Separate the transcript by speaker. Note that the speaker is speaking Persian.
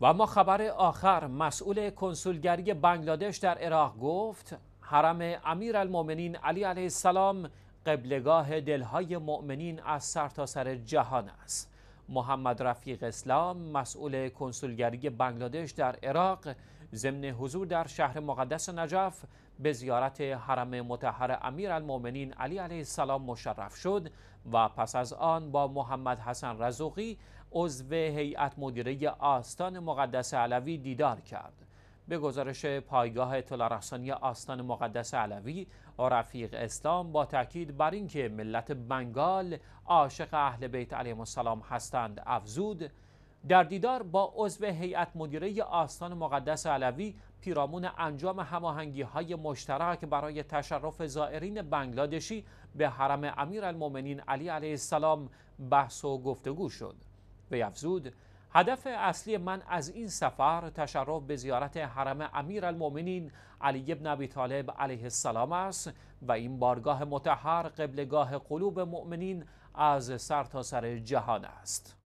Speaker 1: و اما خبر آخر مسئول کنسولگری بنگلادش در عراق گفت حرم امیر المومنین علی علیه السلام قبلگاه دلهای مؤمنین از سرتاسر سر جهان است محمد رفیق اسلام مسئول کنسولگری بنگلادش در عراق ضمن حضور در شهر مقدس نجف به زیارت حرم متحر امیر المومنین علی علیه السلام مشرف شد و پس از آن با محمد حسن رزوقی عضو هیئت مدیره آستان مقدس علوی دیدار کرد به گزارش پایگاه اطلاع آستان مقدس علوی رفیق اسلام با تاکید بر اینکه ملت بنگال عاشق اهل بیت علیهم السلام هستند افزود در دیدار با عضو هیئت مدیره آستان مقدس علوی پیرامون انجام هماهنگی های مشترک برای تشرف زائرین بنگلادشی به حرم امیرالمؤمنین علی علیه السلام بحث و گفتگو شد به افزود هدف اصلی من از این سفر تشرف به زیارت حرم امیرالمؤمنین علی ابن ابی طالب علیه السلام است و این بارگاه متحر قبلگاه قلوب مؤمنین از تا سر جهان است